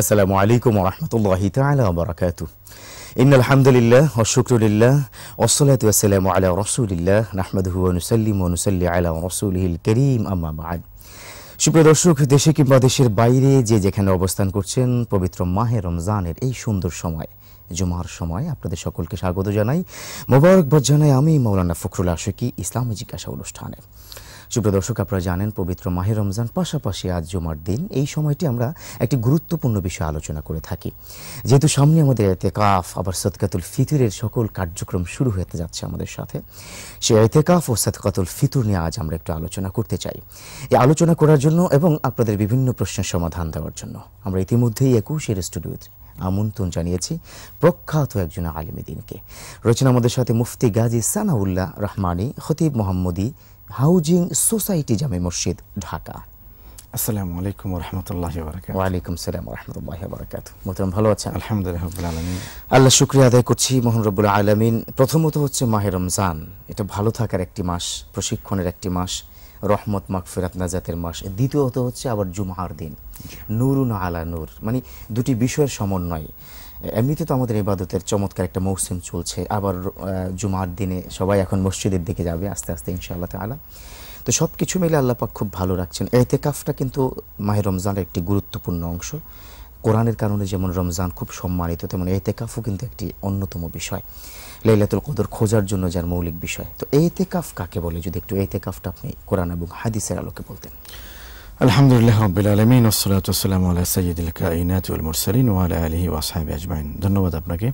আসসালামু আলাইকুম রহমতুল্লাহি তালা ইন আলহামদুলিল্লাহ ওসলাত আলা রসুলিল্লাহ আলা রসুলহিল করিম আম্মা দেশে কিংবা দেশের বাইরে যে যেখানে অবস্থান করছেন পবিত্র মাহে রমজানের এই সুন্দর সময় জুমার সময় আপনাদের সকলকে স্বাগত জানাই মোবারকবাদ জানাই আমি মৌলানা ফখরুল আশিকি ইসলামী জিজ্ঞাসা অনুষ্ঠানে সুপ্রিয় দর্শক আপনারা জানেন পবিত্র মাহে রমজান পাশাপাশি আজ জুমার দিন এই সময়টি আমরা একটি গুরুত্বপূর্ণ বিষয় আলোচনা করে থাকি যেহেতু সামনে আমাদের এতেকাফ আবার সদকাতুল ফিতরের সকল কার্যক্রম শুরু হতে যাচ্ছে আমাদের সাথে সে এতেকাফ ও সদকাতুল ফিতর নিয়ে আজ আমরা একটু আলোচনা করতে চাই এই আলোচনা করার জন্য এবং আপনাদের বিভিন্ন প্রশ্নের সমাধান দেওয়ার জন্য আমরা ইতিমধ্যেই একুশের স্টুডিওতে আমন্ত্রণ জানিয়েছি প্রখ্যাত একজন আলিমে দিনকে রয়েছেন আমাদের সাথে মুফতি গাজী সানাউল্লাহ রহমানি খতিব মোহাম্মদী হাউজিং সোসাইটি জামে মসজিদ ঢাকা আসসালামু আলাইকুম রহমতুল্লাহ বারকাত ওয়ালাইকুম সালাম রহমতুল্লাহ বারকাত মোহতরম ভালো আছেন আলহামদুলিল্লাহ রব্বুল আলমিন আল্লাহ শুক্রিয়া আদায় করছি মোহন রব্বুল আলমিন প্রথমত হচ্ছে মাহে রমজান এটা ভালো থাকার একটি মাস প্রশিক্ষণের একটি মাস রহমত মাগফিরাত নাজাতের মাস দ্বিতীয়ত হচ্ছে আবার জুমার দিন নুরুন আলা নূর মানে দুটি বিষয়ের সমন্বয় এমনিতে তো আমাদের ইবাদতের চমৎকার একটা মৌসুম চলছে আবার জুমার দিনে সবাই এখন মসজিদের দিকে যাবে আস্তে আস্তে ইনশাআল্লাহ তালা তো সব কিছু মিলে আল্লাপাক খুব ভালো রাখছেন এতেকাফটা কিন্তু মাহে রমজানের একটি গুরুত্বপূর্ণ অংশ কোরআনের কারণে যেমন রমজান খুব সম্মানিত তেমন এতেকাফও কিন্তু একটি অন্যতম বিষয় লাইলাতুল কদর খোঁজার জন্য যার মৌলিক বিষয় তো এতেকাফ কাকে বলে যদি একটু এতেকাফটা আপনি কোরআন এবং হাদিসের আলোকে বলতেন আলহামদুলিল্লাহ রবিল আলমিন ওসলাতাম আল্লাহ সৈয়দুল কাইনাতুল মুরসালিন ওয়ালা আলহি ওয়াসাহাবি আজমাইন ধন্যবাদ আপনাকে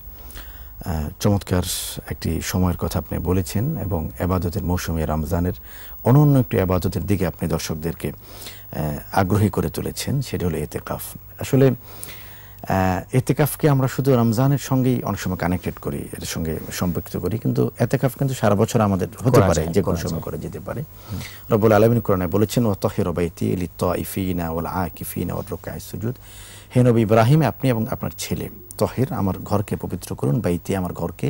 চমৎকার একটি সময়ের কথা আপনি বলেছেন এবং আবাদতের মৌসুমে রমজানের অনন্য একটি আবাদতের দিকে আপনি দর্শকদেরকে আগ্রহী করে তুলেছেন সেটি হলো কাফ আসলে এতেকাফকে আমরা শুধু রমজানের সঙ্গেই অনেক সময় কানেক্টেড করি এর সঙ্গে সম্পৃক্ত করি কিন্তু এতেকাফ কিন্তু সারা বছর আমাদের হতে পারে যে কোনো সময় করে যেতে পারে রবুল আলমিন কোরআনে বলেছেন ও তহে রবাইতি লিত ইফিনা ওল আকিফিনা ওল রোকায় সুজুদ হে ইব্রাহিম আপনি এবং আপনার ছেলে তহের আমার ঘরকে পবিত্র করুন বাইতি আমার ঘরকে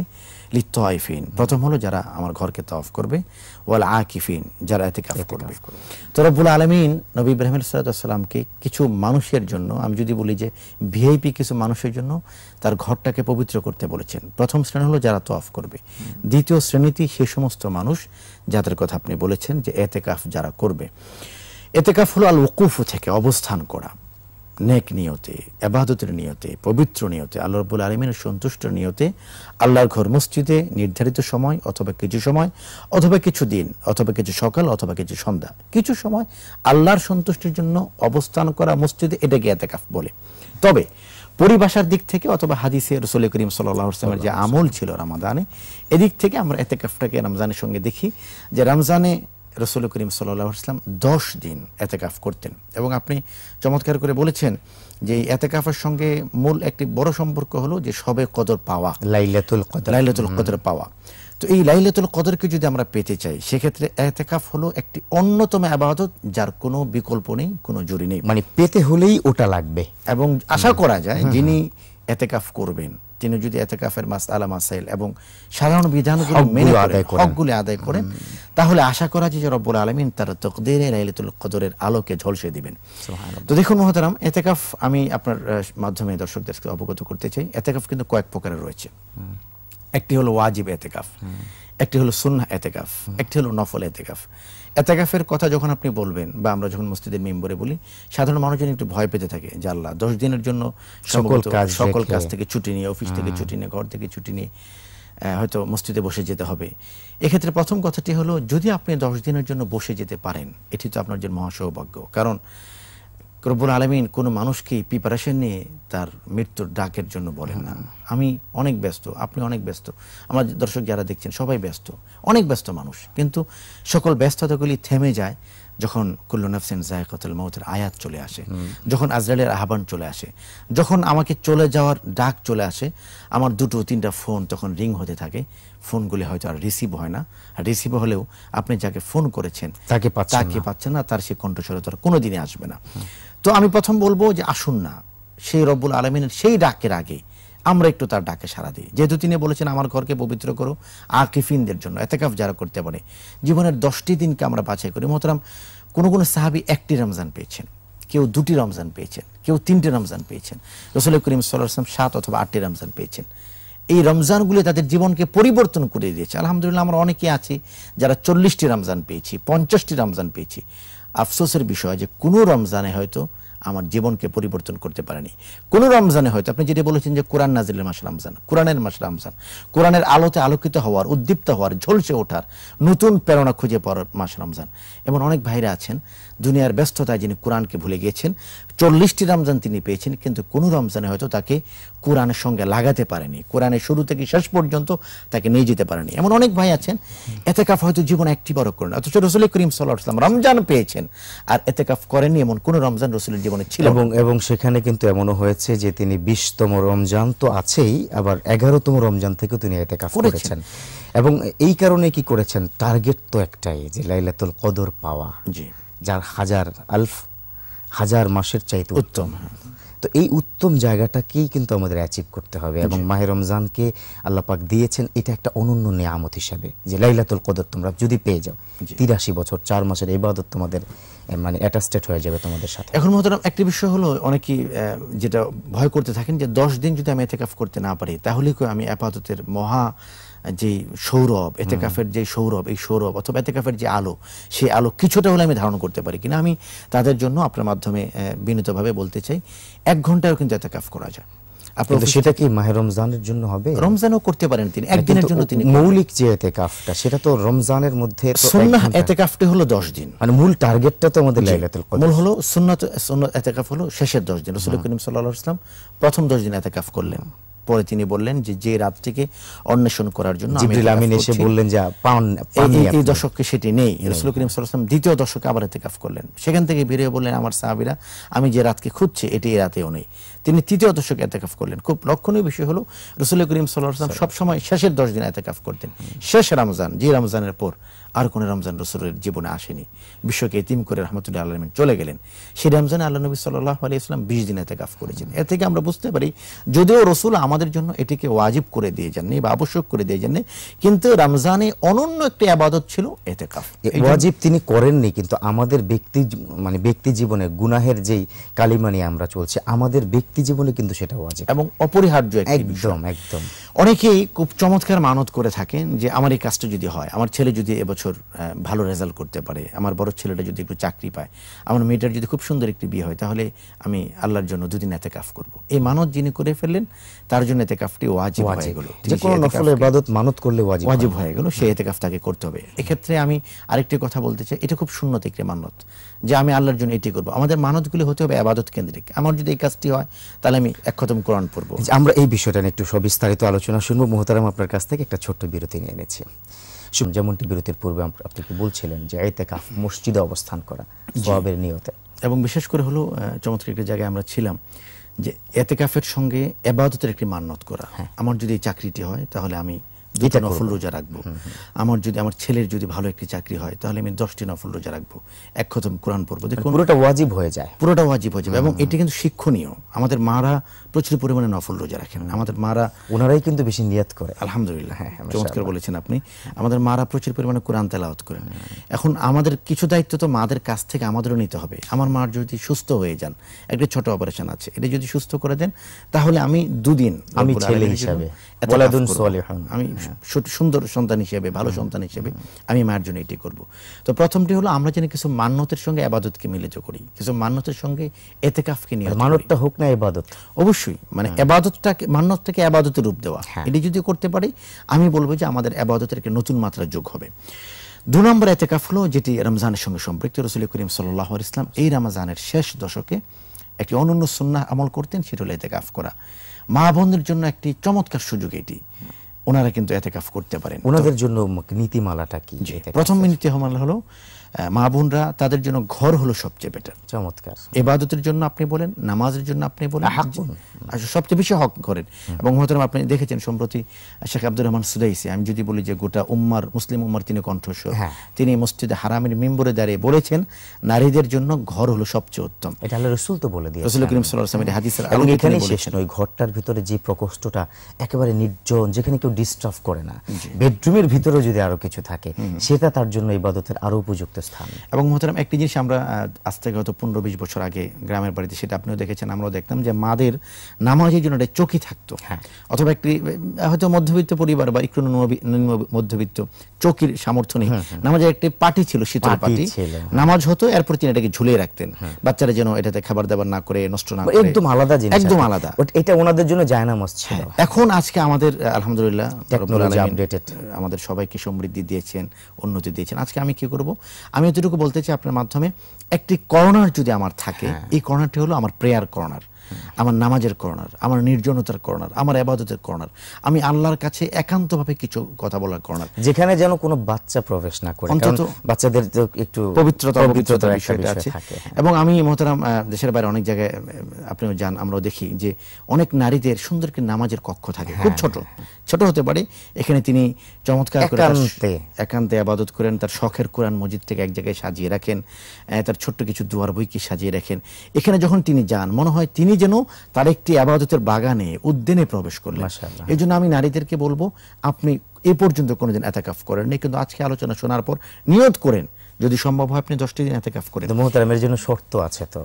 লিত্তাইফিন প্রথম হলো যারা আমার ঘরকে তফ করবে ওয়াল আকিফিন যারা এতেকাফ করবে তো রব্বুল আলমিন নবী ইব্রাহিম সালাতামকে কিছু মানুষের জন্য আমি যদি বলি যে ভিআইপি কিছু মানুষের জন্য তার ঘরটাকে পবিত্র করতে বলেছেন প্রথম শ্রেণী হলো যারা তফ করবে দ্বিতীয় শ্রেণীতে সে সমস্ত মানুষ যাদের কথা আপনি বলেছেন যে এতেকাফ যারা করবে এতেকাফ হলো আল ওকুফ থেকে অবস্থান করা নেক নিয়তে আবাদতের নিয়তে পবিত্র নিয়তে আল্লাহ রবুল আলমিনের সন্তুষ্ট নিয়তে আল্লাহর ঘর মসজিদে নির্ধারিত সময় অথবা কিছু সময় অথবা কিছু দিন অথবা কিছু সকাল অথবা কিছু সন্ধ্যা কিছু সময় আল্লাহর সন্তুষ্টির জন্য অবস্থান করা মসজিদে এটাকে এতেকাফ বলে তবে পরিভাষার দিক থেকে অথবা হাদিসে রসুল করিম সাল্লামের যে আমল ছিল রমাদানে এদিক থেকে আমরা এতেকাফটাকে রমজানের সঙ্গে দেখি যে রমজানে রসুল করিম সাল্লাহ ইসলাম দশ দিন এতেকাফ করতেন এবং আপনি চমৎকার করে বলেছেন যে এতেকাফের সঙ্গে মূল একটি বড় সম্পর্ক হলো যে সবে কদর পাওয়া লাইলাতুল কদর লাইলাতুল কদর পাওয়া তো এই লাইলাতুল কদরকে যদি আমরা পেতে চাই সেক্ষেত্রে এতেকাফ হলো একটি অন্যতম আবাদত যার কোনো বিকল্প নেই কোনো জুড়ি নেই মানে পেতে হলেই ওটা লাগবে এবং আশা করা যায় যিনি এতেকাফ করবেন তিনি যদি এতেকাফের মাস আলা মাসাইল এবং সাধারণ বিধানগুলো মেনে হকগুলি আদায় করেন তাহলে আশা করা যে রব্বুল আলমিন তার তকদির লাইলাতুল কদরের আলোকে ঝলসে দিবেন তো দেখুন মহতারাম এতেকাফ আমি আপনার মাধ্যমে দর্শকদেরকে অবগত করতে চাই এতেকাফ কিন্তু কয়েক প্রকারের রয়েছে একটি হলো ওয়াজিব এতেকাফ একটি হলো সুন্না এতেকাফ একটি হলো নফল এতেকাফ এতাকাফের কথা যখন আপনি বলবেন বা আমরা যখন মসজিদের মেম্বরে বলি সাধারণ মানুষজন একটু ভয় পেতে থাকে যে আল্লাহ দশ দিনের জন্য সকল কাজ সকল কাজ থেকে ছুটি নিয়ে অফিস থেকে ছুটি নিয়ে ঘর থেকে ছুটি নিয়ে হয়তো মসজিদে বসে যেতে হবে এক্ষেত্রে প্রথম কথাটি হলো যদি আপনি দশ দিনের জন্য বসে যেতে পারেন এটি তো আপনার জন্য মহাসৌভাগ্য কারণ রব্বুল আলমিন কোনো মানুষকেই প্রিপারেশন নিয়ে তার মৃত্যুর ডাকের জন্য বলেন না আমি অনেক ব্যস্ত আপনি অনেক ব্যস্ত আমার দর্শক যারা দেখছেন সবাই ব্যস্ত অনেক ব্যস্ত মানুষ কিন্তু সকল ব্যস্ততাগুলি থেমে যায় যখন কুল্লনাফসেন জায়কতুল মহতের আয়াত চলে আসে যখন আজরালের আহ্বান চলে আসে যখন আমাকে চলে যাওয়ার ডাক চলে আসে আমার দুটো তিনটা ফোন তখন রিং হতে থাকে ফোনগুলি হয়তো আর রিসিভ হয় না আর রিসিভ হলেও আপনি যাকে ফোন করেছেন তাকে তাকে পাচ্ছেন না তার সে কণ্ঠস্বরে তার কোনো দিনে আসবে না তো আমি প্রথম বলবো যে আসুন না সেই রব্বুল আলমিনের সেই ডাকের আগে আমরা একটু তার ডাকে সারা দিই যেহেতু তিনি বলেছেন আমার ঘরকে পবিত্র করো আকিফিনদের জন্য এতেকাফ যারা করতে পারে জীবনের দশটি দিনকে আমরা বাছাই করি মোহতরাম কোনো কোনো সাহাবি একটি রমজান পেয়েছেন কেউ দুটি রমজান পেয়েছেন কেউ তিনটি রমজান পেয়েছেন রসুল করিম সাল্লাম সাত অথবা আটটি রমজান পেয়েছেন এই রমজানগুলি তাদের জীবনকে পরিবর্তন করে দিয়েছে আলহামদুলিল্লাহ আমরা অনেকে আছি যারা চল্লিশটি রমজান পেয়েছি পঞ্চাশটি রমজান পেয়েছি আফসোসের বিষয় যে কোনো রমজানে হয়তো আমার জীবনকে পরিবর্তন করতে পারেনি কোন রমজানে হয়তো আপনি যেটা বলেছেন যে কোরআন নাজিলের মাস রমজান কোরআনের মাস রমজান কোরআনের আলোতে আলোকিত হওয়ার উদ্দীপ্ত হওয়ার ঝলসে ওঠার নতুন প্রেরণা খুঁজে পাওয়ার মাস রমজান এবং অনেক ভাইরা আছেন দুনিয়ার ব্যস্ততায় যিনি কোরআনকে ভুলে গিয়েছেন চল্লিশটি রমজান তিনি পেয়েছেন কিন্তু কোনো রমজানে হয়তো তাকে কোরআনের সঙ্গে লাগাতে পারেনি কোরআনের শুরু থেকে শেষ পর্যন্ত তাকে নিয়ে যেতে পারেনি এমন অনেক ভাই আছেন এতে কাফ হয়তো জীবন একটি বড় করেন অথচ রসুল করিম সাল্লাহাম রমজান পেয়েছেন আর এতে কাফ করেননি এমন কোনো রমজান রসুলের জীবনে ছিল এবং এবং সেখানে কিন্তু এমনও হয়েছে যে তিনি বিশতম রমজান তো আছেই আবার এগারোতম রমজান থেকে তিনি এতে কাফ করেছেন এবং এই কারণে কি করেছেন টার্গেট তো একটাই যে লাইলাতুল কদর পাওয়া জি যার হাজার আলফ হাজার মাসের চাইতে উত্তম হ্যাঁ। তো এই উত্তম জায়গাটাকেই কিন্তু আমাদের অ্যাচিভ করতে হবে এবং মাহে রমজানকে আল্লাপাক দিয়েছেন এটা একটা অনন্য নিয়ামত হিসাবে যে লাইলাতুল কদর তোমরা যদি পেয়ে যাও তিরাশি বছর চার মাসের এবাদত তোমাদের মানে অ্যাটাস্টেড হয়ে যাবে তোমাদের সাথে এখন মহতরাম একটি বিষয় হলো অনেকেই যেটা ভয় করতে থাকেন যে দশ দিন যদি আমি এতেকাফ করতে না পারি তাহলে কেউ আমি আপাততের মহা যে সৌরভ এতেকাফের যে সৌরভ এই সৌরভ অথবা এতেকাফের যে আলো সেই আলো কিছুটা হলে আমি ধারণ করতে পারি কিনা আমি তাদের জন্য আপনার মাধ্যমে বিনীতভাবে বলতে চাই এক ঘন্টাও কিন্তু এতেকাফ করা যায় সেটা কি মাহে রমজানের জন্য হবে রমজানও করতে পারেন তিনি একদিনের জন্য তিনি মৌলিক যে এতেকাফটা সেটা তো রমজানের মধ্যে সুন্নাহ এতেকাফটি হলো দশ দিন মানে মূল টার্গেটটা তো আমাদের লাইলাতুল কদর মূল হলো সুন্নাত সুন্নাত এতেকাফ হলো শেষের দশ দিন রাসূল হ্যাঁ। করিম সাল্লাল্লাহু আলাইহি প্রথম দশ দিন এতেকাফ করলেন পরে তিনি বললেন যে যে রাতটিকে অন্বেষণ করার জন্য আমিন এসে বললেন যে পান এই দশকে সেটি নেই হ্যাঁ। রসুল করিম সাল্লাম দ্বিতীয় দশকে আবার এতেকাফ করলেন সেখান থেকে বেরিয়ে বললেন আমার সাহাবিরা আমি যে রাতকে খুঁজছি এটি এই রাতেও নেই তিনি তৃতীয় দশকে এতেকাফ করলেন খুব লক্ষণীয় বিষয় হলো রসুল করিম সাল্লাহ সব সময় শেষের দশ দিন এতেকাফ করতেন শেষ রমজান যে রমজানের পর আর কোনো রমজান রসুলের জীবনে আসেনি বিশ্বকে এতিম করে রহমতুল্লাহ আলমিন চলে গেলেন সেই রমজান আল্লাহ নবী সাল্লাহ আলী ইসলাম বিশ দিন এতে কাফ করেছেন এ থেকে আমরা বুঝতে পারি যদিও রসুল আমাদের জন্য এটিকে ওয়াজিব করে দিয়ে যাননি বা আবশ্যক করে দিয়ে যাননি কিন্তু রমজানে অনন্য একটি আবাদত ছিল এতে কাফ ওয়াজিব তিনি করেননি কিন্তু আমাদের ব্যক্তি মানে ব্যক্তি জীবনে গুনাহের যেই কালিমানি আমরা চলছে আমাদের ব্যক্তি জীবনে কিন্তু সেটা ওয়াজিব এবং অপরিহার্য একদম একদম অনেকেই খুব চমৎকার মানত করে থাকেন যে আমার এই কাজটা যদি হয় আমার ছেলে যদি এবছর ভালো রেজাল্ট করতে পারে আমার বড় ছেলেটা যদি একটু চাকরি পায় আমার মেয়েটার যদি খুব সুন্দর একটি বিয়ে হয় তাহলে আমি আল্লাহর জন্য দুদিন এতে কাফ করব এই মানত যিনি করে ফেললেন তার জন্য এতে কাফটি ওয়াজিব হয়ে গেল যে কোনো নফল ইবাদত মানত করলে ওয়াজিব হয়ে গেল সেই এতে কাফ তাকে করতে হবে এক্ষেত্রে আমি আরেকটি কথা বলতে চাই এটা খুব শূন্যত একটি মানত যে আমি আল্লাহর জন্য এটি করব আমাদের মানতগুলি হতে হবে আবাদত কেন্দ্রিক আমার যদি এই কাজটি হয় তাহলে আমি এক খতম কোরআন পড়বো আমরা এই বিষয়টা নিয়ে একটু সবিস্তারিত আলোচনা আলোচনা শুনবো মোহতারাম আপনার কাছ থেকে একটা ছোট্ট বিরতি নিয়ে এনেছি যেমনটি বিরতির পূর্বে আপনি বলছিলেন যে এতেকাফ মসজিদে অবস্থান করা জবাবের নিয়তে এবং বিশেষ করে হলো চমৎকার একটি জায়গায় আমরা ছিলাম যে এতেকাফের সঙ্গে এবাদতের একটি মান্নত করা হ্যাঁ। আমার যদি এই চাকরিটি হয় তাহলে আমি দুটা নফল রোজা রাখবো আমার যদি আমার ছেলের যদি ভালো একটি চাকরি হয় তাহলে আমি দশটি নফল রোজা রাখবো এক খতম কোরআন পড়বো মানে পুরোটা ওয়াজিব হয়ে যায় পুরোটা ওয়াজিব হয়ে যাবে এবং এটি কিন্তু শিক্ষণীয় আমাদের মারা প্রচুর পরিমাণে নফল রোজা রাখেন আমাদের মারা ওনারাই কিন্তু বেশি নিয়াত করে আলহামদুলিল্লাহ হ্যাঁ, হ্যাঁ চমৎকার বলেছেন আপনি আমাদের মারা প্রচুর পরিমাণে কোরআন তেলাওয়াত করেন এখন আমাদের কিছু দায়িত্ব তো মাদের কাছ থেকে আমাদেরও নিতে হবে আমার মার যদি সুস্থ হয়ে যান একটা ছোট অপারেশন আছে এটা যদি সুস্থ করে দেন তাহলে আমি দুদিন আমি ছেলে হিসাবে আমি সুন্দর সন্তান হিসেবে ভালো সন্তান হিসেবে আমি মায়ের জন্য এটি করব তো প্রথমটি হলো আমরা যেন কিছু মান্যতের সঙ্গে আবাদতকে মিলিত করি কিছু মান্যতের সঙ্গে এতে কাফকে নিয়ে মানতটা হোক না এবাদত অবশ্যই মানে এবাদতটাকে হ্যাঁ। মান্যতটাকে আবাদতের রূপ দেওয়া হ্যাঁ। এটি যদি করতে পারি আমি বলবো যে আমাদের আবাদতের একটা নতুন মাত্রা যোগ হবে দু নম্বর এতেকাফ হলো যেটি রমজানের সঙ্গে সম্পৃক্ত রসুল করিম সাল্লাহ ইসলাম এই রমজানের শেষ দশকে একটি অনন্য সন্ন্যাস আমল করতেন সেটি হলো এতেকাফ করা মা বোনদের জন্য একটি চমৎকার সুযোগ এটি ওনারা কিন্তু এতেকাফ করতে পারেন ওনাদের জন্য নীতিমালাটা কি প্রথম নীতিমালা হলো মা বোনরা তাদের জন্য ঘর হলো সবচেয়ে বেটার চমৎকার এবাদতের জন্য আপনি বলেন নামাজের জন্য আপনি বলেন আসলে সবচেয়ে বেশি হক করেন এবং মহতরম আপনি দেখেছেন সম্প্রতি শেখ আব্দুর রহমান সুদাইসি আমি যদি বলি যে গোটা উম্মার মুসলিম উম্মার তিনি কণ্ঠস্বর হ্যাঁ। তিনি মসজিদে হারামের মেম্বরে দাঁড়িয়ে বলেছেন নারীদের জন্য ঘর হলো সবচেয়ে উত্তম এটা আল্লাহ রসুল তো বলে দিয়েছে রসুল করিম সাল্লাল্লাহু আলাইহি এর হাদিসের এবং এখানে শেষ ওই ঘরটার ভিতরে যে প্রকোষ্ঠটা একেবারে নির্জন যেখানে কেউ ডিস্টার্ব করে না বেডরুমের ভিতরে যদি আরো কিছু থাকে সেটা তার জন্য ইবাদতের আরো উপযুক্ত স্থান এবং মহতরম একটি জিনিস আমরা আজ থেকে হয়তো পনেরো বিশ বছর আগে গ্রামের বাড়িতে সেটা আপনিও দেখেছেন আমরাও দেখতাম যে মাদের নামাজের জন্য একটা চকি থাকতো হ্যাঁ। অথবা একটি হয়তো মধ্যবিত্ত পরিবার বা একটু মধ্যবিত্ত চকির সামর্থ্য নেই নামাজের একটি পাটি ছিল শীতল পাটি হ্যাঁ। নামাজ হতো এরপর তিনি এটাকে ঝুলিয়ে রাখতেন হ্যাঁ। বাচ্চারা যেন এটাতে খাবার দাবার না করে নষ্ট না করে একদম আলাদা জিনিস একদম আলাদা এটা ওনাদের জন্য যায় নামাজ ছিল এখন আজকে আমাদের আলহামদুলিল্লাহ আমাদের সবাইকে সমৃদ্ধি দিয়েছেন উন্নতি দিয়েছেন আজকে আমি কি করব আমি এতটুকু বলতে চাই আপনার মাধ্যমে একটি কর্নার যদি আমার থাকে এই কর্নারটি হলো আমার প্রেয়ার কর্নার আমার নামাজের করোনার আমার নির্জনতার করোনার আমার আবাদতের করোনার আমি আল্লাহর কাছে একান্তভাবে কিছু কথা বলার করোনার যেখানে যেন কোনো বাচ্চা প্রবেশ না করে অন্তত বাচ্চাদের একটু পবিত্রতা পবিত্রতার বিষয়টা আছে হ্যাঁ। এবং আমি মহতারাম দেশের বাইরে অনেক জায়গায় আপনিও যান আমরাও দেখি যে অনেক নারীদের সুন্দর কি নামাজের কক্ষ থাকে খুব হ্যাঁ। ছোট ছোট হতে পারে এখানে তিনি চমৎকার করে একান্তে আবাদত করেন তার শখের কোরআন মসজিদ থেকে এক জায়গায় সাজিয়ে রাখেন তার ছোট্ট কিছু দুয়ার বইকে সাজিয়ে রাখেন এখানে যখন তিনি যান মনে হয় তিনি যেন তার একটি আবাদতের বাগানে উদ্যানে প্রবেশ করলেন এই জন্য আমি নারীদেরকে বলবো আপনি এ পর্যন্ত কোনোদিন এতাকাফ করেননি কিন্তু আজকে আলোচনা শোনার পর নিয়ত করেন যদি সম্ভব হয় আপনি দশটি দিন এতেকাফ করে মোহতারামের জন্য শর্ত আছে তো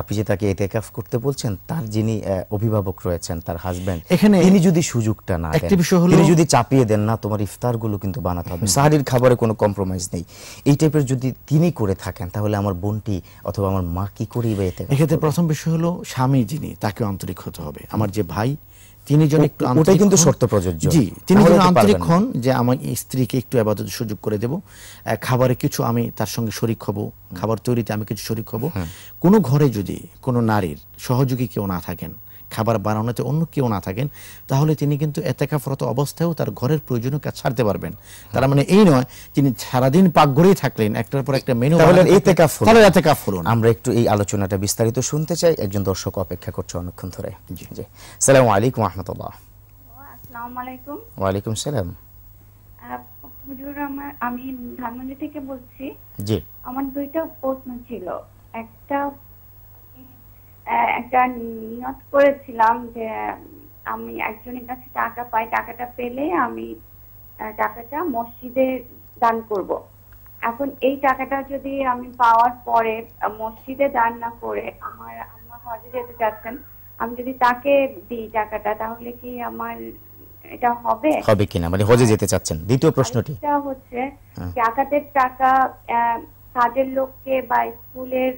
আপনি যে তাকে এতেকাফ করতে বলছেন তার যিনি অভিভাবক রয়েছেন তার হাজব্যান্ড এখানে তিনি যদি সুযোগটা না একটি বিষয় দেন তিনি যদি চাপিয়ে দেন না তোমার ইফতার গুলো কিন্তু বানাতে হবে সাহারির খাবারে কোনো কম্প্রোমাইজ নেই এই টাইপের যদি তিনি করে থাকেন তাহলে আমার বোনটি অথবা আমার মা কি করি বা এতে এক্ষেত্রে প্রথম বিষয় হলো স্বামী যিনি তাকে আন্তরিক হতে হবে আমার যে ভাই তিনি যেন একটু ওটাই কিন্তু শর্ত প্রযোজ্য জি তিনি যেন আন্তরিক হন যে আমার স্ত্রীকে একটু আবাদত সুযোগ করে দেব খাবারে কিছু আমি তার সঙ্গে শরিক হব খাবার তৈরিতে আমি কিছু শরিক হব হ্যাঁ। কোনো ঘরে যদি কোনো নারীর সহযোগী কেউ না থাকেন খাবার বানানোতে অন্য কেউ না থাকেন তাহলে তিনি কিন্তু এতেকাফরত অবস্থায়ও তার ঘরের প্রয়োজনীয় কাজ ছাড়তে পারবেন তার মানে এই নয় তিনি সারাদিন পাকঘরেই থাকলেন একটার পর একটা মেনু আমরা একটু এই আলোচনাটা বিস্তারিত শুনতে চাই একজন দর্শক অপেক্ষা করছে অনেকক্ষণ ধরে সালাম আলাইকুম আহমতুল্লাহ ওয়ালাইকুম সালাম আমি ধানমন্ডি থেকে বলছি আমার দুইটা প্রশ্ন ছিল একটা একটা নিয়ত করেছিলাম যে আমি একজনের কাছে টাকা পাই টাকাটা পেলে আমি টাকাটা মসজিদে দান করব এখন এই টাকাটা যদি আমি পাওয়ার পরে মসজিদে দান না করে আমার আম্মা হজে যেতে চাচ্ছেন আমি যদি তাকে দিই টাকাটা তাহলে কি আমার এটা হবে হবে কিনা মানে হজে যেতে চাচ্ছেন দ্বিতীয় প্রশ্নটি হচ্ছে হ্যাঁ। জাকাতের টাকা কাজের লোককে বা স্কুলের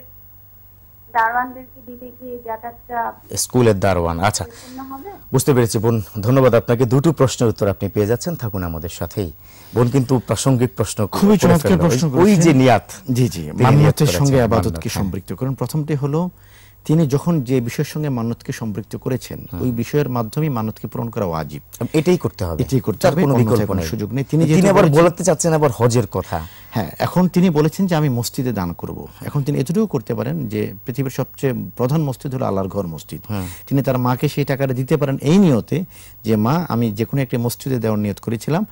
স্কুলের দারোয়ান আচ্ছা বুঝতে পেরেছি বোন ধন্যবাদ আপনাকে দুটো প্রশ্নের উত্তর আপনি পেয়ে যাচ্ছেন থাকুন আমাদের সাথেই বোন কিন্তু প্রাসঙ্গিক প্রশ্ন খুবই চমৎকার প্রশ্ন ওই যে নিয়াত জি জি নিয়াতের সঙ্গে আবাদতকে সম্পৃক্ত কারণ প্রথমটি হলো তিনি যখন যে বিষয়ের সঙ্গে মানতকে সম্পৃক্ত করেছেন ওই বিষয়ের মাধ্যমে মানতকে পূরণ করা ওয়াজিব এটাই করতে হবে এটাই করতে হবে কোনো বিকল্প নেই সুযোগ নেই তিনি তিনি আবার বলতে চাচ্ছেন আবার হজের কথা হ্যাঁ এখন তিনি বলেছেন যে আমি মসজিদে দান করব এখন তিনি এতটুকু করতে পারেন যে পৃথিবীর সবচেয়ে প্রধান মসজিদ হলো আল্লাহর ঘর মসজিদ তিনি তার মাকে সেই টাকাটা দিতে পারেন এই নিয়তে যে মা আমি যে কোনো একটি মসজিদে দেওয়ার নিয়ত করেছিলাম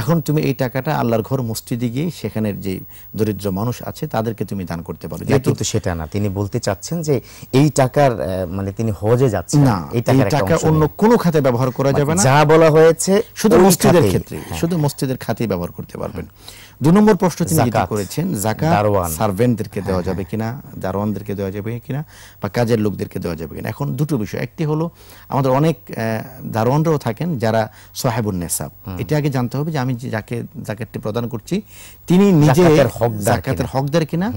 এখন তুমি এই টাকাটা আল্লাহর ঘর মসজিদে গিয়ে সেখানের যে দরিদ্র মানুষ আছে তাদেরকে তুমি দান করতে পারো যেহেতু সেটা না তিনি বলতে চাচ্ছেন যে এই এই টাকার মানে তিনি হজে যাচ্ছেন না এই টাকা অন্য কোন খাতে ব্যবহার করা মানে যাবে না যা বলা হয়েছে শুধু মসজিদের ক্ষেত্রে শুধু মসজিদের খাতেই ব্যবহার করতে পারবেন দু নম্বর প্রশ্ন তিনি করেছেন সার্ভেন্টদেরকে দেওয়া হ্যাঁ, যাবে হ্যাঁ। কিনা দারোয়ানদেরকে দেওয়া যাবে কিনা বা কাজের লোকদেরকে দেওয়া যাবে কিনা এখন দুটো বিষয় একটি হলো আমাদের অনেক দারোয়ানরাও থাকেন যারা নেসাব এটা আগে জানতে হবে যে আমি যাকে জাকাতটি প্রদান করছি তিনি নিজে জাকাতের হকদার কিনা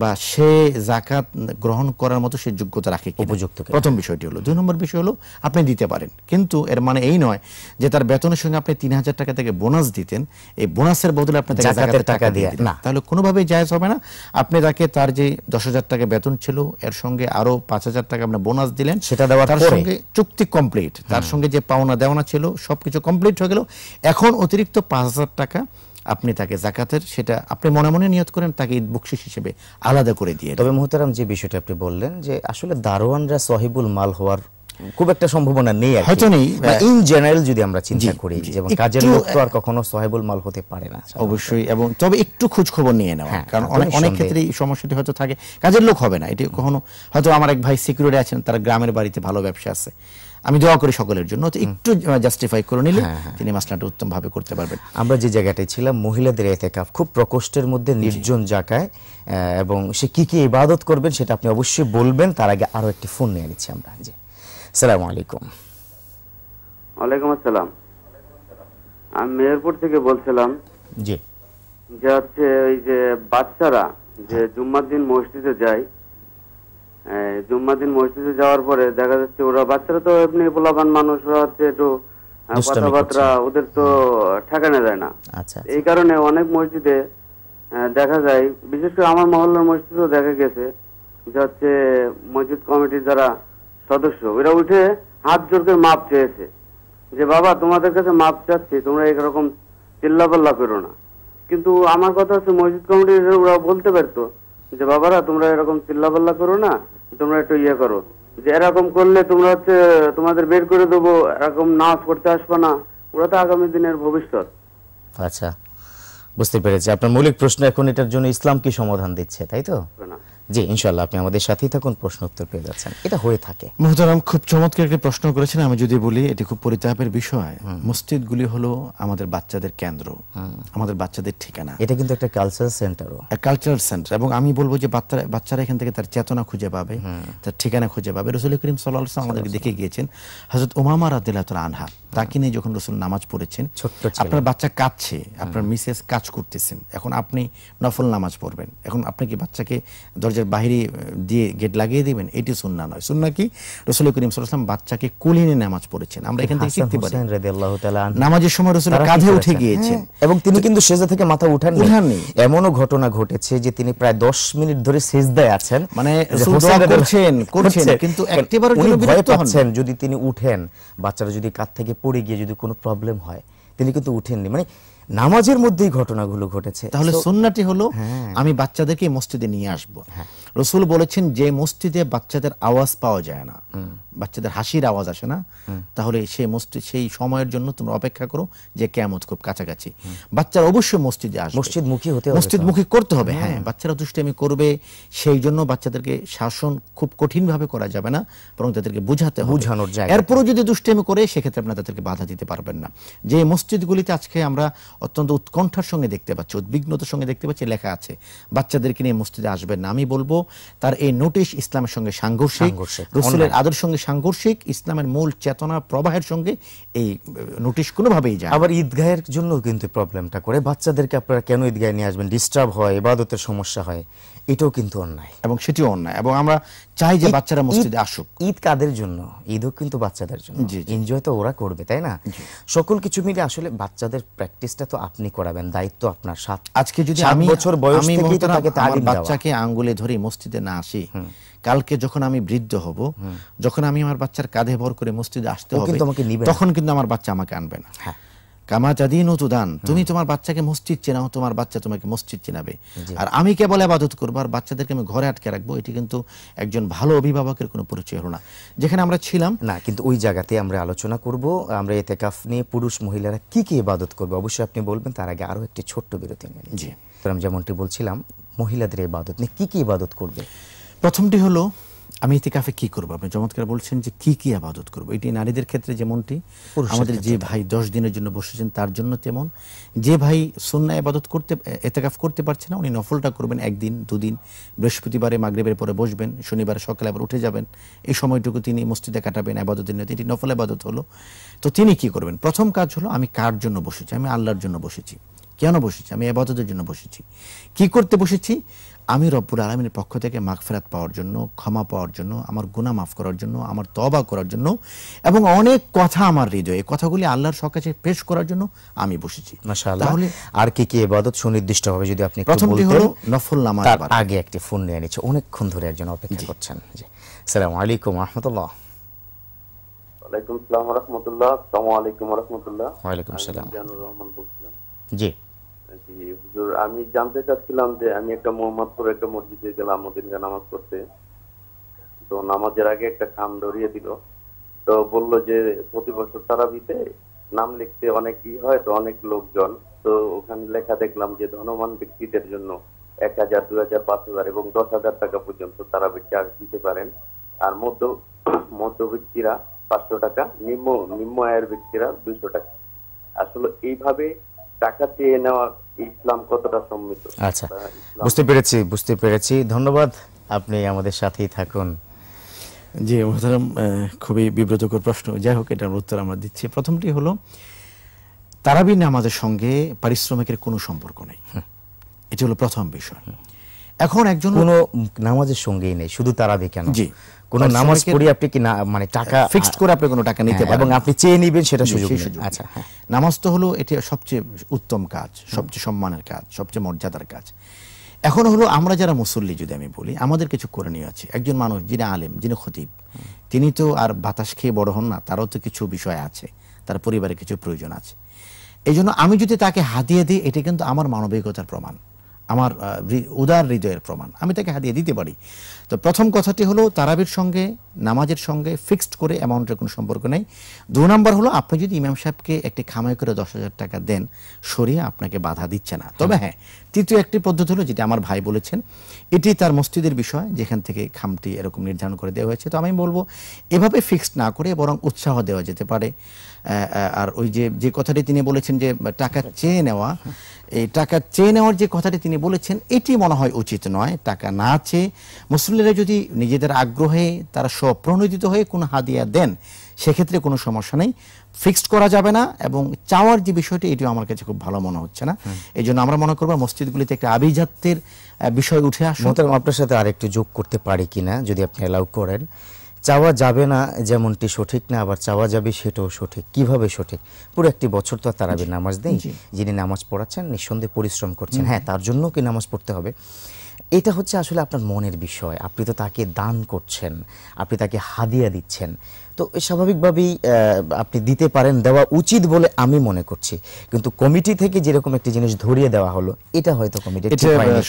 বা সে জাকাত গ্রহণ করার মতো সে যোগ্যতা রাখে উপযুক্ত প্রথম বিষয়টি হলো দুই নম্বর বিষয় হলো আপনি দিতে পারেন কিন্তু এর মানে এই নয় যে তার বেতনের সঙ্গে আপনি তিন হাজার টাকা থেকে বোনাস দিতেন এই বোনাসের বদলে আপনি জাকাতের টাকা দিয়ে না তাহলে কোনোভাবেই জায়জ হবে না আপনি তাকে তার যে দশ হাজার টাকা বেতন ছিল এর সঙ্গে আরো পাঁচ হাজার টাকা আপনি বোনাস দিলেন সেটা দেওয়া তার সঙ্গে চুক্তি কমপ্লিট তার সঙ্গে যে পাওনা দেওয়া ছিল সবকিছু কমপ্লিট হয়ে গেল এখন অতিরিক্ত পাঁচ হাজার টাকা আপনি তাকে জাকাতের সেটা আপনি মনে মনে নিয়ত করেন তাকে ঈদ বকশিস হিসেবে আলাদা করে দিয়ে তবে মোহতারাম যে বিষয়টা আপনি বললেন যে আসলে দারোয়ানরা সহিবুল মাল হওয়ার খুব একটা সম্ভাবনা নেই হয়তো নেই বা ইন জেনারেল যদি আমরা চিন্তা করি যেমন কাজের লোক তো আর কখনো সহেবুল মাল হতে পারে না অবশ্যই এবং তবে একটু খোঁজ খবর নিয়ে নেওয়া হ্যাঁ, কারণ হ্যাঁ, অনেক অনেক ক্ষেত্রে এই সমস্যাটি হয়তো থাকে কাজের লোক হবে না এটি কখনো হয়তো আমার এক ভাই সিকিউরিটি আছেন তার গ্রামের বাড়িতে ভালো ব্যবসা আছে আমি দোয়া করি সকলের জন্য তো একটু জাস্টিফাই করে নিলে হ্যাঁ, তিনি মাসলাটা উত্তম ভাবে করতে পারবেন আমরা যে জায়গাটায় ছিলাম মহিলাদের এতেকাফ খুব প্রকোষ্ঠের মধ্যে নির্জন জায়গায় এবং সে কি কি ইবাদত করবেন সেটা আপনি অবশ্যই বলবেন তার আগে আরো একটি ফোন নিয়ে নিচ্ছি আমরা জি সালাম আলাইকুম ওয়ালাইকুম আসসালাম আমি মেহেরপুর থেকে বলছিলাম জি যে হচ্ছে ওই যে বাচ্চারা যে জুম্মার দিন মসজিদে যায় জুম্মার দিন মসজিদে যাওয়ার পরে দেখা যাচ্ছে ওরা বাচ্চারা তো এমনি বলাবান মানুষ ওরা হচ্ছে একটু কথাবার্তা ওদের তো ঠেকানো যায় না আচ্ছা, আচ্ছা। এই কারণে অনেক মসজিদে দেখা যায় বিশেষ করে আমার মহল্লার মসজিদেও দেখা গেছে যে হচ্ছে মসজিদ কমিটির যারা সদস্য ওরা উঠে হাত জোর করে মাপ চেয়েছে যে বাবা তোমাদের কাছে মাপ চাচ্ছি তোমরা এরকম পাল্লা করো না কিন্তু আমার কথা হচ্ছে মসজিদ কমিটির ওরা বলতে পারতো যে বাবারা তোমরা এরকম চিল্লা পাল্লা করো না তোমরা একটু ইয়ে করো যে এরকম করলে তোমরা হচ্ছে তোমাদের বের করে দেবো এরকম নাচ করতে আসবো না ওরা তো আগামী দিনের ভবিষ্যৎ আচ্ছা বুঝতে পেরেছি আপনার মৌলিক প্রশ্ন এখন এটার জন্য ইসলাম কি সমাধান দিচ্ছে তাই তো না জি ইনশাল্লাহ আপনি আমাদের সাথেই থাকুন প্রশ্ন উত্তর পেয়ে যাচ্ছেন এটা হয়ে থাকে মোহতারাম খুব চমৎকার একটি প্রশ্ন করেছেন আমি যদি বলি এটি খুব পরিতাপের বিষয় মসজিদগুলি হলো আমাদের বাচ্চাদের কেন্দ্র আমাদের বাচ্চাদের ঠিকানা এটা কিন্তু একটা কালচারাল সেন্টারও কালচারাল সেন্টার এবং আমি বলবো যে বাচ্চারা বাচ্চারা এখান থেকে তার চেতনা খুঁজে পাবে তার ঠিকানা খুঁজে পাবে রসুল করিম সাল্লাহ আমাদেরকে দেখে গিয়েছেন হজরত ওমামা রাদিল্লাহ আনহা তাকে নিয়ে যখন রসুল নামাজ পড়েছেন আপনার বাচ্চা কাঁদছে আপনার মিসেস কাজ করতেছেন এখন আপনি নফল নামাজ পড়বেন এখন আপনি কি বাচ্চাকে দরজার বাহিরে দিয়ে গেট লাগিয়ে দেবেন এটি সুন্না নয় সুন্না কি রসুল করিম সাল্লাম বাচ্চাকে কোলে নিয়ে নামাজ পড়েছেন আমরা এখান থেকে শিখতে পারি নামাজের সময় রসুল কাঁধে উঠে গিয়েছেন হ্যাঁ, এবং তিনি কিন্তু সেজা থেকে মাথা উঠান উঠাননি এমনও ঘটনা ঘটেছে যে তিনি প্রায় দশ মিনিট ধরে সেজদায় আছেন মানে করছেন করছেন কিন্তু একটিবারও বিরক্ত যদি তিনি উঠেন বাচ্চারা যদি কাঁধ থেকে পড়ে গিয়ে যদি কোনো প্রবলেম হয় তিনি কিন্তু উঠেননি মানে নামাজের মধ্যেই ঘটনাগুলো ঘটেছে তাহলে সন্নাটি হলো হ্যাঁ। আমি বাচ্চাদেরকে মসজিদে নিয়ে আসব হ্যাঁ। রসুল বলেছেন যে মসজিদে বাচ্চাদের আওয়াজ পাওয়া যায় না বাচ্চাদের হাসির আওয়াজ আসে না তাহলে সেই মসজিদ সেই সময়ের জন্য তোমরা অপেক্ষা করো যে কেমত খুব কাছাকাছি বাচ্চারা অবশ্যই মসজিদে আসবে মসজিদ মুখী হতে মসজিদ মুখী করতে হবে হ্যাঁ।, হ্যাঁ বাচ্চারা দুষ্টামি করবে সেই জন্য বাচ্চাদেরকে শাসন খুব কঠিন ভাবে করা যাবে না বরং তাদেরকে বুঝাতে বুঝানোর যায় এরপরও যদি দুষ্টামি করে সেক্ষেত্রে আপনারা তাদেরকে বাধা দিতে পারবেন না যে মসজিদগুলিতে আজকে আমরা অত্যন্ত উৎকণ্ঠার সঙ্গে দেখতে পাচ্ছি উদ্বিগ্নতার সঙ্গে দেখতে পাচ্ছি লেখা আছে বাচ্চাদেরকে নিয়ে মসজিদে আসবে না আমি বলবো তার এই নোটিশ ইসলামের সঙ্গে সাংঘর্ষিক রসুলের আদর সঙ্গে সাংঘর্ষিক ইসলামের মূল চেতনা প্রবাহের সঙ্গে এই নোটিশ কোনোভাবেই যায় আবার ঈদগাহের জন্য কিন্তু প্রবলেমটা করে বাচ্চাদেরকে আপনারা কেন ঈদগাহে নিয়ে আসবেন ডিস্টার্ব হয় ইবাদতের সমস্যা হয় এটাও কিন্তু অন্যায় এবং সেটিও অন্যায় এবং আমরা চাই যে বাচ্চারা মসজিদে আসুক ঈদ কাদের জন্য ঈদও কিন্তু বাচ্চাদের জন্য এনজয় তো ওরা করবে তাই না সকল কিছু মিলে আসলে বাচ্চাদের প্র্যাকটিসটা তো আপনি করাবেন দায়িত্ব আপনার সাথে আজকে যদি আমি বছর বয়স থেকে তাকে তালিম বাচ্চাকে আঙ্গুলে ধরে মসজিদে না আসি কালকে যখন আমি বৃদ্ধ হব যখন আমি আমার বাচ্চার কাঁধে ভর করে মসজিদে আসতে হবে তখন কিন্তু আমার বাচ্চা আমাকে আনবে না হ্যাঁ হ্যাঁ। তুমি তোমার বাচ্চাকে চেনাও তোমার বাচ্চা তোমাকে চেনাবে আর আমি কেবল করবো আর বাচ্চাদেরকে আমি ঘরে আটকে রাখবো এটি কিন্তু একজন ভালো অভিভাবকের কোনো পরিচয় হলো না যেখানে আমরা ছিলাম না কিন্তু ওই জায়গাতে আমরা আলোচনা আমরা এতে কাফ নিয়ে পুরুষ মহিলারা কি কি ইবাদত অবশ্যই আপনি বলবেন তার আগে আরো একটি ছোট্ট বিরতি জি যেমনটি বলছিলাম মহিলাদের ইবাদত নিয়ে কি কি ইবাদত করবে প্রথমটি হলো আমি ইতিকাফে কি করবো আপনি চমৎকার বলছেন যে কি কি আবাদত করব এটি নারীদের ক্ষেত্রে যেমনটি আমাদের যে ভাই দশ দিনের জন্য বসেছেন তার জন্য তেমন যে ভাই সন্ন্যায় আবাদত করতে এতেকাফ করতে পারছে না উনি নফলটা করবেন একদিন দুদিন বৃহস্পতিবারে মাগরীবের পরে বসবেন শনিবার সকালে আবার উঠে যাবেন এই সময়টুকু তিনি মসজিদে কাটাবেন আবাদতের নিয়ে এটি নফল আবাদত হলো তো তিনি কি করবেন প্রথম কাজ হলো আমি কার জন্য বসেছি আমি আল্লাহর জন্য বসেছি কেন বসেছি আমি আবাদতের জন্য বসেছি কি করতে বসেছি আমি রব্বুর আলমিনের পক্ষ থেকে মাগফেরাত পাওয়ার জন্য ক্ষমা পাওয়ার জন্য আমার গুণা মাফ করার জন্য আমার তবা করার জন্য এবং অনেক কথা আমার হৃদয় এই কথাগুলি আল্লাহর সব পেশ করার জন্য আমি বসেছি তাহলে আর কি কি এবাদত সুনির্দিষ্ট হবে যদি আপনি প্রথমটি হলো নফল নামাজ আগে একটি ফোন নিয়ে নিচ্ছে অনেকক্ষণ ধরে একজন অপেক্ষা করছেন জি আসসালামু আলাইকুম রহমতুল্লাহ ওয়ালাইকুম আসসালাম রাহমাতুল্লাহ আসসালামু আলাইকুম রাহমাতুল্লাহ ওয়া আলাইকুম আসসালাম জি জি হুজুর আমি জানতে চাচ্ছিলাম যে আমি একটা মোহাম্মদপুর একটা মসজিদে গেলাম ওদিনকে নামাজ পড়তে তো নামাজের আগে একটা খাম ধরিয়ে দিল তো বলল যে প্রতি বছর তারাবিতে নাম লিখতে অনেক ই হয় তো অনেক লোকজন তো ওখানে লেখা দেখলাম যে ধনবান ব্যক্তিদের জন্য এক হাজার দুই হাজার পাঁচ হাজার এবং দশ হাজার টাকা পর্যন্ত তারা চার্জ দিতে পারেন আর মধ্য মধ্যবৃত্তিরা পাঁচশো টাকা নিম্ন নিম্ন আয়ের ব্যক্তিরা দুইশো টাকা আসলে এইভাবে টাকা চেয়ে নেওয়া ইসলাম কতটা সম্মিলিত আচ্ছা হ্যাঁ, বুঝতে পেরেছি বুঝতে পেরেছি ধন্যবাদ আপনি আমাদের সাথেই থাকুন জি মোহতারাম খুবই বিব্রতকর প্রশ্ন যাই হোক এটার উত্তর আমরা দিচ্ছি প্রথমটি হলো তারাবি নামাজের সঙ্গে পারিশ্রমিকের কোনো সম্পর্ক নেই এটি হলো প্রথম বিষয় এখন একজন কোন নামাজের সঙ্গেই নেই শুধু তারাবি কেন জি কোন নামাজ পড়ি আপনি কি না মানে টাকা ফিক্সড করে আপনি কোনো টাকা হ্যাঁ, নিতে পারবেন এবং আপনি চেয়ে নেবেন সেটা সুযোগ আচ্ছা হ্যাঁ। নামাজ তো হলো এটি সবচেয়ে উত্তম কাজ সবচেয়ে সম্মানের কাজ সবচেয়ে মর্যাদার কাজ এখন হলো আমরা যারা মুসল্লি যদি আমি বলি আমাদের কিছু করে নিয়ে আছে একজন মানুষ যিনি আলেম যিনি খতিব তিনি তো আর বাতাস খেয়ে বড় হন না তারও তো কিছু বিষয় আছে তার পরিবারে কিছু প্রয়োজন আছে এই আমি যদি তাকে হাতিয়ে দিই এটা কিন্তু আমার মানবিকতার প্রমাণ আমার উদার হৃদয়ের প্রমাণ আমি তাকে হারিয়ে দিতে পারি তো প্রথম কথাটি হলো তারাবির সঙ্গে নামাজের সঙ্গে ফিক্সড করে অ্যামাউন্টের কোনো সম্পর্ক নেই দু নম্বর হলো আপনি যদি ইমাম সাহেবকে একটি খামাই করে দশ হাজার টাকা দেন সরিয়ে আপনাকে বাধা দিচ্ছে না তবে হ্যাঁ তৃতীয় একটি পদ্ধতি হলো যেটা আমার ভাই বলেছেন এটি তার মসজিদের বিষয় যেখান থেকে খামটি এরকম নির্ধারণ করে দেওয়া হয়েছে তো আমি বলবো এভাবে ফিক্সড না করে বরং উৎসাহ দেওয়া যেতে পারে আর ওই যে যে কথাটি তিনি বলেছেন যে টাকা চেয়ে নেওয়া এই টাকা চেয়ে নেওয়ার যে কথাটি তিনি বলেছেন এটি মনে হয় উচিত নয় টাকা না চেয়ে মুসলিমরা যদি নিজেদের আগ্রহে তারা স্বপ্রণোদিত হয়ে কোনো হাদিয়া দেন সেক্ষেত্রে কোনো সমস্যা নেই ফিক্সড করা যাবে না এবং চাওয়ার যে বিষয়টি এটিও আমার কাছে খুব ভালো মনে হচ্ছে না এই জন্য আমরা মনে করবো মসজিদগুলিতে একটা আভিজাত্যের বিষয় উঠে আসে আপনার সাথে আরেকটু যোগ করতে পারি কিনা যদি আপনি অ্যালাউ করেন চাওয়া যাবে না যেমনটি সঠিক না আবার চাওয়া যাবে সেটাও সঠিক কিভাবে সঠিক পুরো একটি বছর তো তারাবির নামাজ নেই যিনি নামাজ পড়াচ্ছেন নিঃসন্দেহে পরিশ্রম করছেন হ্যাঁ তার জন্য কি নামাজ পড়তে হবে এটা হচ্ছে আসলে আপনার মনের বিষয় আপনি তো তাকে দান করছেন আপনি তাকে হাদিয়া দিচ্ছেন তো স্বাভাবিকভাবেই আপনি দিতে পারেন দেওয়া উচিত বলে আমি মনে করছি কিন্তু কমিটি থেকে যেরকম একটি জিনিস ধরিয়ে দেওয়া হলো এটা হয়তো কমিটি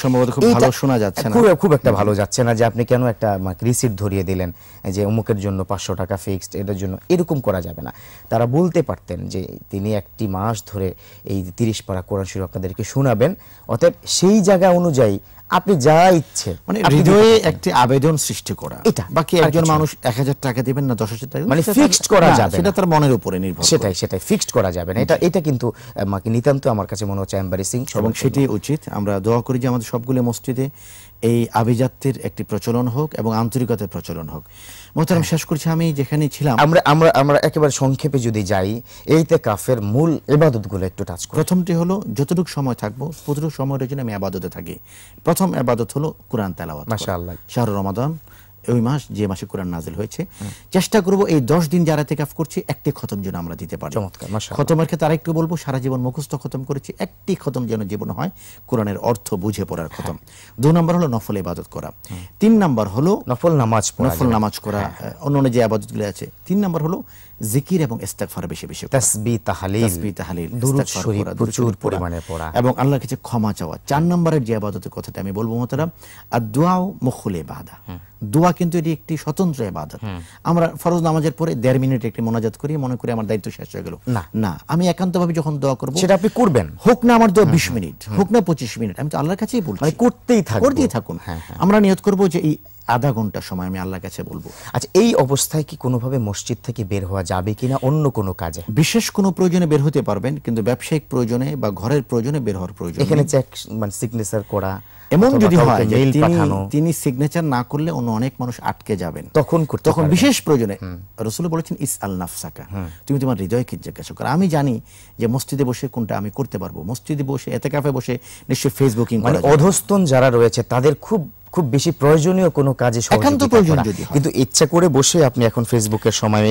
সম্ভবত খুব ভালো শোনা যাচ্ছে না খুব একটা ভালো যাচ্ছে না যে আপনি কেন একটা রিসিট মানে, ধরিয়ে দিলেন যে অমুকের জন্য পাঁচশো টাকা ফিক্সড এটার জন্য এরকম করা যাবে না তারা বলতে পারতেন যে তিনি একটি মাস ধরে এই তিরিশ পারা কোরআন শরীফ আপনাদেরকে শোনাবেন অতএব সেই জায়গা অনুযায়ী আপনি যা ইচ্ছে মানে হৃদয়ে একটি আবেদন সৃষ্টি করা এটা বাকি একজন মানুষ এক হাজার টাকা দেবেন না দশ হাজার টাকা মানে ফিক্সড করা যাবে সেটা তার মনের উপরে নির্ভর সেটাই সেটাই ফিক্সড করা যাবে না এটা এটা কিন্তু নিতান্ত আমার কাছে মনে হচ্ছে এম্বারেসিং এবং সেটি উচিত আমরা দোয়া করি যে আমাদের সবগুলো মসজিদে এই আভিজাত্যের একটি প্রচলন হোক এবং আন্তরিকতার প্রচলন হোক মোহতারাম হ্যাঁ। শেষ করছি আমি যেখানে ছিলাম আমরা আমরা আমরা একেবারে সংক্ষেপে যদি যাই এই কাফের মূল এবাদতগুলো একটু টাচ করি প্রথমটি হলো যতটুকু সময় থাকবো ততটুকু সময়ের জন্য আমি আবাদতে থাকি প্রথম আবাদত হলো কোরআন তেলাওয়াত মাশাআল্লাহ শাহরুর রমাদান ওই মাস যে মাসে কোরআন নাজিল হয়েছে চেষ্টা করব এই দশ দিন যারা তেকাফ করছি একটি খতম যেন আমরা দিতে পারি খতমের ক্ষেত্রে আর একটু বলবো সারা জীবন মুখস্থ খতম করেছি একটি খতম যেন জীবন হয় কোরআনের অর্থ বুঝে পড়ার খতম দু নম্বর হলো নফল ইবাদত করা তিন নম্বর হলো নফল নামাজ নফল নামাজ করা অন্য হ্যাঁ, হ্যাঁ। অন্য যে আবাদতগুলি আছে তিন নম্বর হলো জিকির এবং ইস্তেগফার বেশি বেশি তাসবিহ তাহলিল তাসবিহ তাহলিল দুরূদ শরীফ প্রচুর পরিমাণে পড়া এবং আল্লাহর কাছে ক্ষমা চাওয়া চার নম্বরের যে ইবাদতের কথাটা আমি বলবো মোহতারাম আর দোয়াও মুখুল ইবাদা দোয়া কিন্তু এটি একটি স্বতন্ত্র ইবাদত আমরা ফরজ নামাজের পরে দেড় মিনিট একটি মোনাজাত করি মনে করি আমার দায়িত্ব শেষ হয়ে গেল না না আমি একান্তভাবে যখন দোয়া করব সেটা আপনি করবেন হোক না আমার দোয়া 20 মিনিট হোক না 25 মিনিট আমি তো আল্লাহর কাছেই বলছি মানে করতেই থাকুন করতেই হ্যাঁ, থাকুন হ্যাঁ। আমরা নিয়ত করব যে এই আধা ঘন্টা সময় আমি আল্লাহর কাছে বলবো আচ্ছা এই অবস্থায় কি কোনোভাবে মসজিদ থেকে বের হওয়া যাবে কিনা অন্য কোনো কাজে বিশেষ কোনো প্রয়োজনে বের হতে পারবেন কিন্তু ব্যবসায়িক প্রয়োজনে বা ঘরের প্রয়োজনে বের হওয়ার প্রয়োজন এখানে চেক মানে সিগনেচার করা এমন যদি হয় যে তিনি তিনি সিগনেচার না করলে অন্য অনেক মানুষ আটকে যাবেন তখন তখন বিশেষ প্রয়োজনে রসুল বলেছেন ইস আল নাফসাকা তুমি তোমার হৃদয়কে জিজ্ঞাসা করো আমি জানি যে মসজিদে বসে কোনটা আমি করতে পারবো মসজিদে বসে এতে কাফে বসে নিশ্চয়ই ফেসবুকিং মানে অধস্তন যারা রয়েছে তাদের খুব খুব বেশি প্রয়োজনীয় কোনো কাজে একান্ত প্রয়োজন যদি কিন্তু ইচ্ছা করে বসে আপনি এখন ফেসবুকের সময়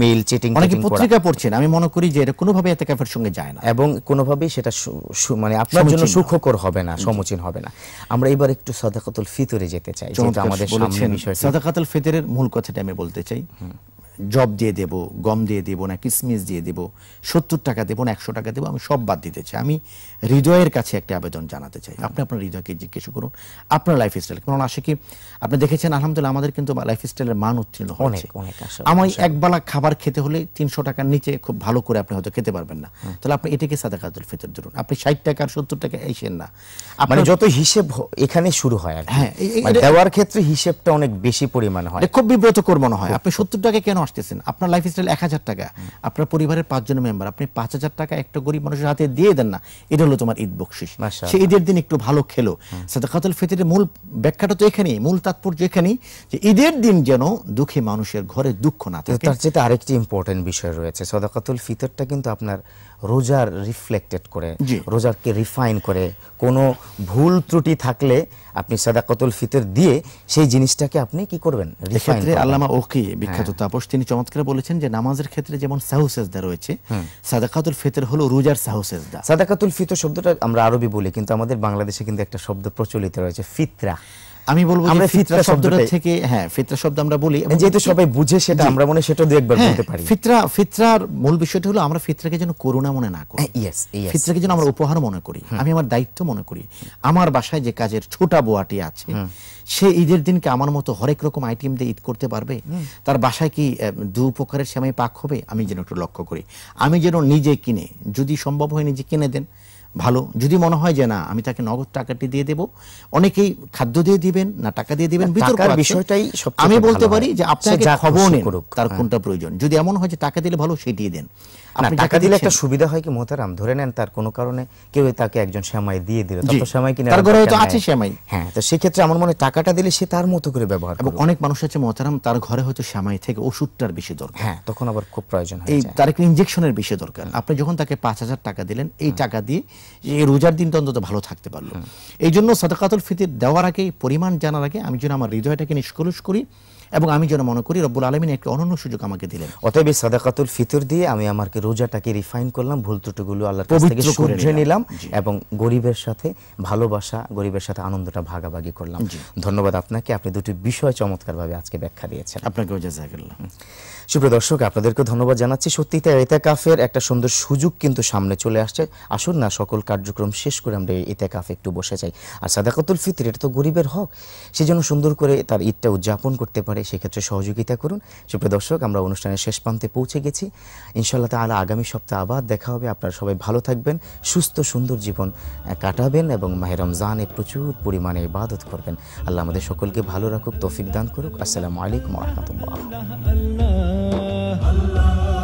মেইল চিটিং অনেকে পত্রিকা পড়ছেন আমি মনে করি যে এটা কোনোভাবে এতেকাফের সঙ্গে যায় না এবং কোনোভাবেই সেটা মানে আপনার জন্য সুখকর হবে না সমুচীন হবে না আমরা এবার একটু সাদাকাতুল ফিতরে যেতে চাই যেটা আমাদের সামনে বিষয় সাদাকাতুল ফিতরের মূল কথাটা আমি বলতে চাই জব দিয়ে দেব গম দিয়ে দেব না কিসমিস দিয়ে দেব সত্তর টাকা দেবো না একশো টাকা দেবো আমি সব বাদ দিতে চাই আমি হৃদয়ের কাছে একটা আবেদন জানাতে চাই আপনি আপনার হৃদয়কে জিজ্ঞেস করুন আপনার লাইফ স্টাইল কারণ আসে কি আপনি দেখেছেন আলহামদুলিল্লাহ আমাদের কিন্তু লাইফ স্টাইলের মান উত্তীর্ণ হচ্ছে আমার একবেলা খাবার খেতে হলে তিনশো টাকার নিচে খুব ভালো করে আপনি হয়তো খেতে পারবেন না তাহলে আপনি এটাকে সাদাকাতুল ফিতর ধরুন আপনি ষাট টাকা আর সত্তর টাকা এসেন না মানে যত হিসেব এখানে শুরু হয় হ্যাঁ মানে দেওয়ার ক্ষেত্রে হিসেবটা অনেক বেশি পরিমাণ হয় খুব বিব্রতকর মনে হয় আপনি সত্তর টাকা কেন আসতেছেন আপনার লাইফ স্টাইল এক হাজার টাকা আপনার পরিবারের পাঁচজন মেম্বার আপনি পাঁচ হাজার টাকা একটা গরিব মানুষের হাতে দিয়ে দেন না এটা হলো তোমার ঈদ বকশিস সে ঈদের দিন একটু ভালো খেলো সাদাকাতুল ফিতরের মূল ব্যাখ্যাটা তো এখানেই মূল তাৎপর্য এখানেই যে ঈদের দিন যেন দুঃখী মানুষের ঘরে দুঃখ না থাকে তার চেয়ে আরেকটি ইম্পর্টেন্ট বিষয় রয়েছে সাদাকাতুল ফিতরটা কিন্তু আপনার রোজার রিফ্লেক্টেড করে রোজাকে রিফাইন করে কোনো ভুল ত্রুটি থাকলে আপনি সাদাকতুল ফিতর দিয়ে সেই জিনিসটাকে আপনি কি করবেন ক্ষেত্রে আল্লামা ওকি বিখ্যাত হ্যাঁ। তাপস তিনি চমৎকার বলেছেন যে নামাজের ক্ষেত্রে যেমন সাহসেজদা রয়েছে সাদাকাতুল ফিতর হলো রোজার সাহসেজদা সাদাকাতুল ফিতর শব্দটা আমরা আরবি বলি কিন্তু আমাদের বাংলাদেশে কিন্তু একটা শব্দ প্রচলিত রয়েছে ফিতরা আমি বলবো আমরা ফিতরা শব্দটা থেকে হ্যাঁ ফিতরা শব্দ আমরা বলি যেহেতু সবাই বুঝে সেটা আমরা মনে সেটা দুই একবার হ্যাঁ, বলতে পারি ফিতরা ফিতরার মূল বিষয়টা হলো আমরা ফিতরাকে যেন করুণা মনে না করি ইয়েস হ্যাঁ, ইয়েস ফিতরাকে যেন আমরা উপহার মনে করি আমি আমার দায়িত্ব মনে করি আমার বাসায় যে কাজের ছোটা বোয়াটি আছে সে ঈদের দিনকে আমার মতো হরেক রকম আইটেম দিয়ে ঈদ করতে পারবে তার বাসায় কি দু উপকারের সেমাই পাক হবে আমি যেন একটু লক্ষ্য করি আমি যেন নিজে কিনে যদি সম্ভব হয় নিজে কিনে দেন ভালো যদি মনে হয় যে না আমি তাকে নগদ টাকাটি দিয়ে দেব অনেকেই খাদ্য দিয়ে দিবেন না টাকা দিয়ে দিবেন বিষয়টাই আমি বলতে পারি যে আপনাকে খবর নেন তার হ্যাঁ। কোনটা প্রয়োজন যদি এমন হয় যে টাকা দিলে ভালো সেটি দেন টাকা দিলে একটা সুবিধা হয় কি মোহতারাম ধরে নেন তার কোনো কারণে কেউ তাকে একজন শ্যামাই দিয়ে দিল শ্যামাই কিনে তার ঘরে হয়তো আছে শ্যামাই হ্যাঁ তো সেক্ষেত্রে আমার মনে টাকাটা দিলে সে তার মতো করে ব্যবহার এবং অনেক মানুষ আছে মোহতারাম তার ঘরে হয়তো শ্যামাই থেকে ওষুধটার বেশি দরকার হ্যাঁ তখন আবার খুব প্রয়োজন হয় এই তার একটা ইঞ্জেকশনের বেশি দরকার আপনি যখন তাকে পাঁচ হাজার টাকা দিলেন এই টাকা দিয়ে এই রোজার দিন তো অন্তত ভালো থাকতে পারলো এই জন্য সদকাতুল ফিতির দেওয়ার আগে পরিমাণ জানার আগে আমি যেন আমার হৃদয়টাকে নিষ্কলুষ করি এবং আমি যেন মনে করি রব্বুল আলমিন একটি অনন্য সুযোগ আমাকে দিলেন অতএব সাদাকাতুল ফিতর দিয়ে আমি আমাকে রোজাটাকে রিফাইন করলাম ভুল ত্রুটিগুলো আল্লাহ থেকে নিলাম এবং গরিবের সাথে ভালোবাসা গরিবের সাথে আনন্দটা ভাগাভাগি করলাম ধন্যবাদ আপনাকে আপনি দুটি বিষয় চমৎকারভাবে আজকে ব্যাখ্যা দিয়েছেন আপনাকে জাজাকাল্লাহ সুপ্রিয় দর্শক আপনাদেরকে ধন্যবাদ জানাচ্ছি সত্যি সত্যিতে কাফের একটা সুন্দর সুযোগ কিন্তু সামনে চলে আসছে আসুন না সকল কার্যক্রম শেষ করে আমরা কাফে একটু বসে যাই আর সাদাকাতুল ফিতর এটা তো গরিবের হক যেন সুন্দর করে তার ঈদটা উদযাপন করতে পারে সেক্ষেত্রে সহযোগিতা করুন সুপ্রিয় দর্শক আমরা অনুষ্ঠানের শেষ প্রান্তে পৌঁছে গেছি ইনশাল্লাহ তাহলে আগামী সপ্তাহ আবার দেখা হবে আপনারা সবাই ভালো থাকবেন সুস্থ সুন্দর জীবন কাটাবেন এবং মাহে রমজানে প্রচুর পরিমাণে ইবাদত করবেন আল্লাহ আমাদের সকলকে ভালো রাখুক তৌফিক দান করুক আসসালামু আলাইকুম রহমতুল্লাহ Allah.